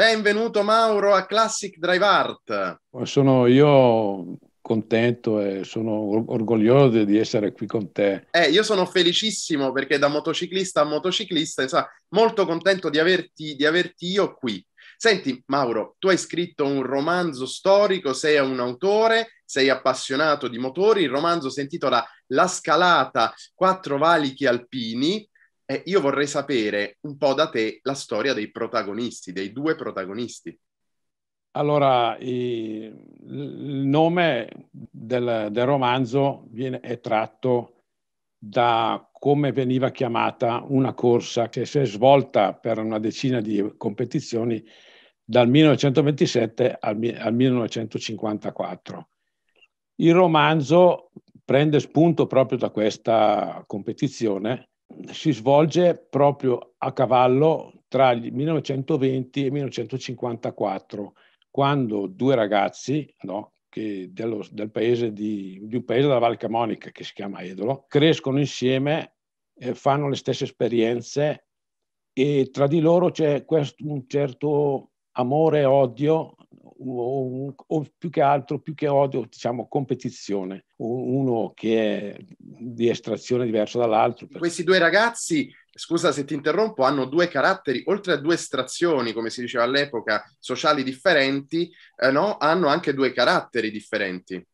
Benvenuto Mauro a Classic Drive Art. Sono io contento e sono orgoglioso di essere qui con te. Eh, io sono felicissimo perché da motociclista a motociclista, insomma, molto contento di averti, di averti io qui. Senti Mauro, tu hai scritto un romanzo storico, sei un autore, sei appassionato di motori, il romanzo si intitola La scalata, quattro valichi alpini, eh, io vorrei sapere un po' da te la storia dei protagonisti, dei due protagonisti. Allora, il nome del, del romanzo viene, è tratto da come veniva chiamata una corsa che si è svolta per una decina di competizioni dal 1927 al, al 1954. Il romanzo prende spunto proprio da questa competizione si svolge proprio a cavallo tra il 1920 e il 1954, quando due ragazzi no, dello, del paese di, di, un paese della Val Camonica che si chiama Edolo crescono insieme, eh, fanno le stesse esperienze e tra di loro c'è questo, un certo amore e odio o, o, più che altro, più che odio, diciamo competizione, uno che è di estrazione diversa dall'altro. Questi due ragazzi, scusa se ti interrompo, hanno due caratteri, oltre a due estrazioni, come si diceva all'epoca, sociali differenti, eh, no? hanno anche due caratteri differenti.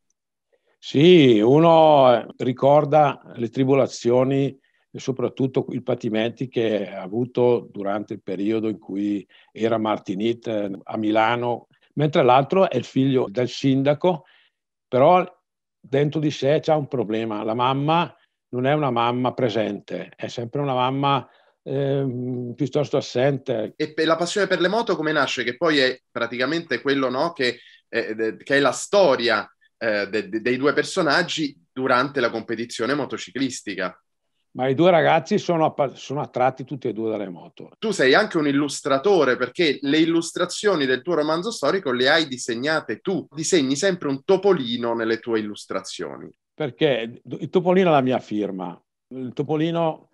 Sì, uno eh, ricorda le tribolazioni e soprattutto i patimenti che ha avuto durante il periodo in cui era Martinit eh, a Milano mentre l'altro è il figlio del sindaco, però dentro di sé c'è un problema. La mamma non è una mamma presente, è sempre una mamma eh, piuttosto assente. E la passione per le moto come nasce? Che poi è praticamente quello no, che, eh, che, è la storia eh, de, de, dei due personaggi durante la competizione motociclistica ma i due ragazzi sono, sono, attratti tutti e due dalle moto. Tu sei anche un illustratore perché le illustrazioni del tuo romanzo storico le hai disegnate tu, disegni sempre un topolino nelle tue illustrazioni. Perché il topolino è la mia firma, il topolino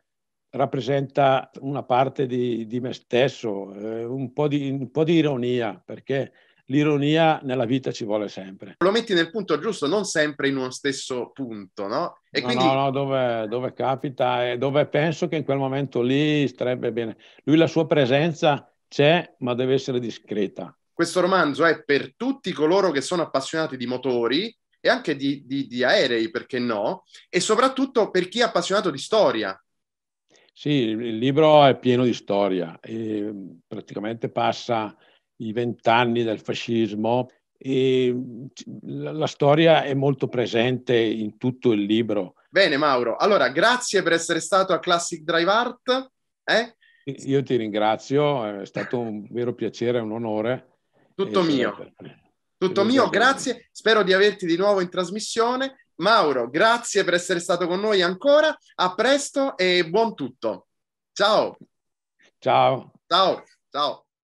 rappresenta una parte di, di me stesso, eh, un, po di, un po' di ironia, perché l'ironia nella vita ci vuole sempre. Lo metti nel punto giusto, non sempre in uno stesso punto, no? E no, quindi... no, no, dove, dove capita e dove penso che in quel momento lì starebbe bene. Lui la sua presenza c'è, ma deve essere discreta. Questo romanzo è per tutti coloro che sono appassionati di motori e anche di, di, di aerei, perché no? E soprattutto per chi è appassionato di storia. Sì, il libro è pieno di storia e praticamente passa i vent'anni del fascismo e la, la storia è molto presente in tutto il libro. Bene Mauro, allora grazie per essere stato a Classic Drive Art. Eh? Io ti ringrazio, è stato un vero piacere, un onore. Tutto e mio. Tutto mio, grazie. Spero di averti di nuovo in trasmissione. Mauro, grazie per essere stato con noi ancora. A presto e buon tutto. Ciao. Ciao. Ciao. Ciao.